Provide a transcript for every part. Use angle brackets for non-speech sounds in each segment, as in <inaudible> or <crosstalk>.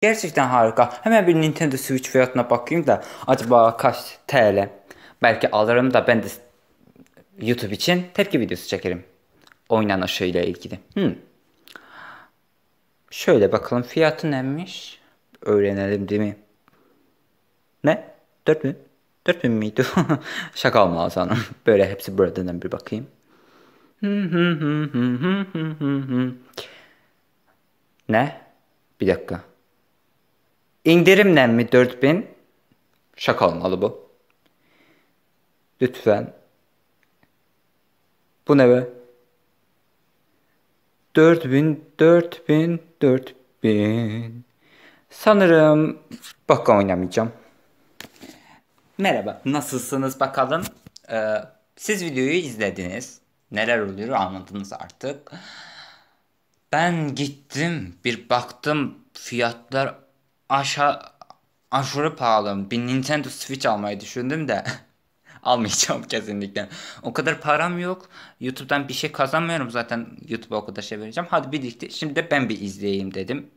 Gerçekten harika. Hemen bir Nintendo Switch fiyatına bakayım da acaba kaç TL? Belki alırım da ben de YouTube için tepki videosu çekerim. Oynanışıyla ilgili. Hmm. Şöyle bakalım fiyatı neymiş? Öğrenelim değil mi? Ne? 4000? 4000 miydi? <laughs> Şaka olmaz hanım. <laughs> Böyle hepsi buradan bir bakayım. Hmm, hmm, hmm, ne? Bir dakika. İndirimle mi 4000? Şaka olmalı bu. Lütfen. Bu ne be? 4000, 4000, 4000. Sanırım bakka oynamayacağım. Merhaba, nasılsınız bakalım? Ee, siz videoyu izlediniz. Neler oluyor anladınız artık. Ben gittim, bir baktım fiyatlar aşağı aşırı pahalı. Bir Nintendo Switch almayı düşündüm de <laughs> almayacağım kesinlikle. O kadar param yok. YouTube'dan bir şey kazanmıyorum zaten. YouTube'a o kadar şey vereceğim. Hadi birlikte şimdi de ben bir izleyeyim dedim.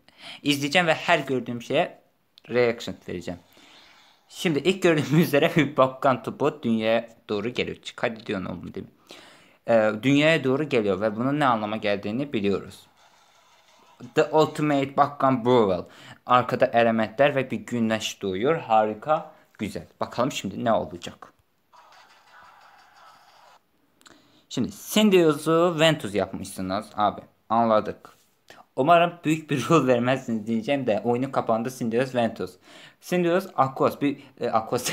İzleyeceğim ve her gördüğüm şeye reaction vereceğim. Şimdi ilk gördüğüm <laughs> üzere bir bakkan topu dünyaya doğru geliyor. Çık hadi diyorsun oğlum değil mi? Ee, dünyaya doğru geliyor ve bunun ne anlama geldiğini biliyoruz. The Ultimate Bakkan Brural. Arkada elementler ve bir güneş doğuyor. Harika, güzel. Bakalım şimdi ne olacak. Şimdi Syndios'u Ventus yapmışsınız abi. Anladık. Umarım büyük bir rol vermezsiniz diyeceğim de oyunu kapandı Syndios Ventus. Syndios Akos. Bir, e, Akos.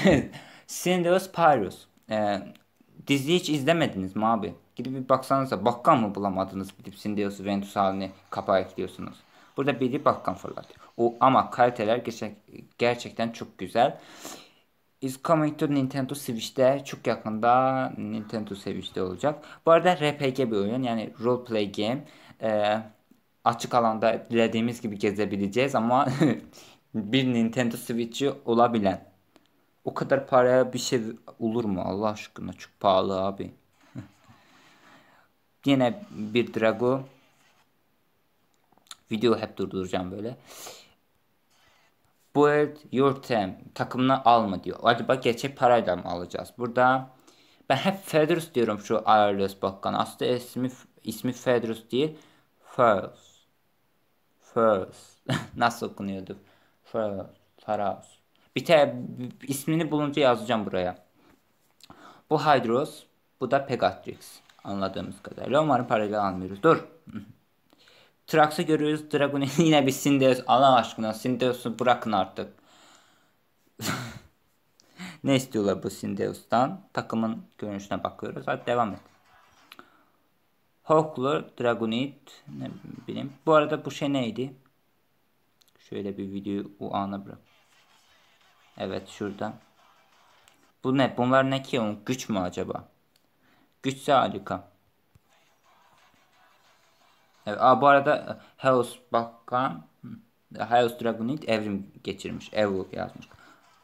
Syndios <laughs> Pyrus. E, dizi hiç izlemediniz mi abi? Gidip bir baksanıza bakkal mı bulamadınız gidipsin diyorsunuz Ventus halini kapağa ekliyorsunuz. Burada biri bakkal fırlatıyor. O, ama kaliteler gerçek, gerçekten çok güzel. Is coming to Nintendo Switch'te çok yakında Nintendo Switch'te olacak. Bu arada RPG bir oyun yani role play game. Ee, açık alanda dilediğimiz gibi gezebileceğiz ama <laughs> bir Nintendo Switch'i olabilen o kadar paraya bir şey olur mu Allah aşkına çok pahalı abi. Yine bir Drago. Video hep durduracağım böyle. Build your team. Takımına alma diyor. Acaba gerçek parayla mı alacağız? Burada ben hep Fedrus diyorum şu Aurelius Bakkan. Aslında ismi, ismi Fedrus değil. First. First. <laughs> Nasıl okunuyordu? First. Faraos. Bir te ismini bulunca yazacağım buraya. Bu Hydros. Bu da Pegatrix. Anladığımız kadarıyla. Umarım paralel almıyoruz. Dur. Trax'ı görüyoruz. Dragon'u <laughs> yine bir Sindeos. Allah aşkına Sindeos'u bırakın artık. <laughs> ne istiyorlar bu Sindeos'tan? Takımın görünüşüne bakıyoruz. Hadi devam et. Hawkler, Dragonit, ne bileyim. Bu arada bu şey neydi? Şöyle bir videoyu o ana bırak. Evet şurada. Bu ne? Bunlar ne ki? Onun Güç mü acaba? Güçse harika. Evet, aa, bu arada e, Hell's Bakan Hell's Dragonite evrim geçirmiş. Evlog yazmış.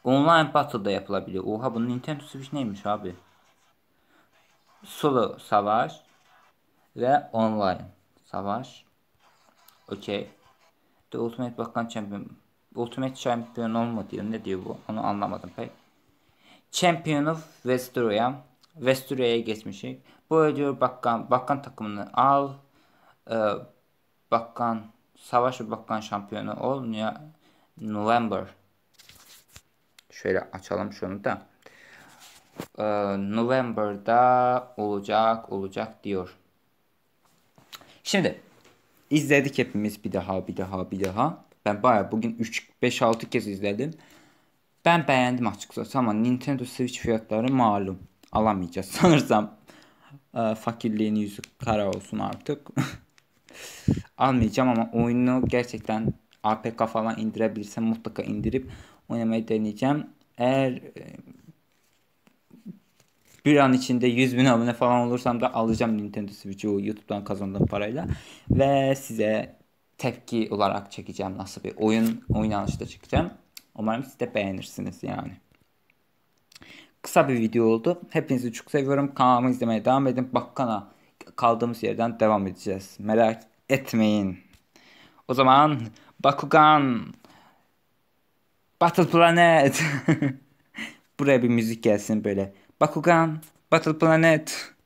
Online Battle'da yapılabilir. Oha bunun Nintendo Switch neymiş abi? Solo savaş ve online savaş. Okey. The Ultimate Bakan Champion Ultimate Champion olma diyor. Ne diyor bu? Onu anlamadım pek. Champion of Vestroya Vesturia'ya geçmişik. Bu diyor Bakkan, Bakkan takımını al. E, Bakkan, Savaş ve Bakkan şampiyonu ol. November. Şöyle açalım şunu da. E, November'da olacak, olacak diyor. Şimdi izledik hepimiz bir daha, bir daha, bir daha. Ben baya bugün 3 5 6 kez izledim. Ben beğendim açıkçası ama Nintendo Switch fiyatları malum alamayacağız <laughs> sanırsam. E, ee, fakirliğin yüzü kara olsun artık. <laughs> Almayacağım ama oyunu gerçekten APK falan indirebilirsem mutlaka indirip oynamayı deneyeceğim. Eğer e, bir an içinde 100 bin abone falan olursam da alacağım Nintendo Switch'i YouTube'dan kazandığım parayla. Ve size tepki olarak çekeceğim nasıl bir oyun oynanışta çekeceğim. Umarım siz de beğenirsiniz yani kısa bir video oldu. Hepinizi çok seviyorum. Kanalımı izlemeye devam edin. Bakkana kaldığımız yerden devam edeceğiz. Merak etmeyin. O zaman Bakugan Battle Planet <laughs> Buraya bir müzik gelsin böyle. Bakugan Battle Planet